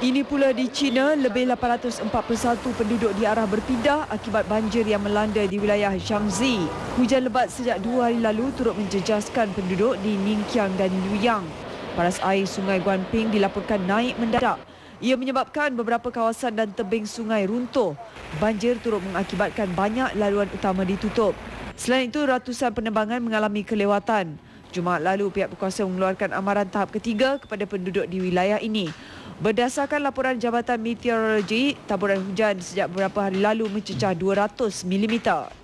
Ini pula di China, lebih 841 penduduk diarah berpindah akibat banjir yang melanda di wilayah Shaanxi. Hujan lebat sejak dua hari lalu turut menjejaskan penduduk di Ningxiang dan Luoyang. Paras air sungai Guanping dilaporkan naik mendadak. Ia menyebabkan beberapa kawasan dan tebing sungai runtuh. Banjir turut mengakibatkan banyak laluan utama ditutup. Selain itu, ratusan penerbangan mengalami kelewatan. Jumaat lalu, pihak berkuasa mengeluarkan amaran tahap ketiga kepada penduduk di wilayah ini. Berdasarkan laporan Jabatan Meteorologi, taburan hujan sejak beberapa hari lalu mencecah 200 mm.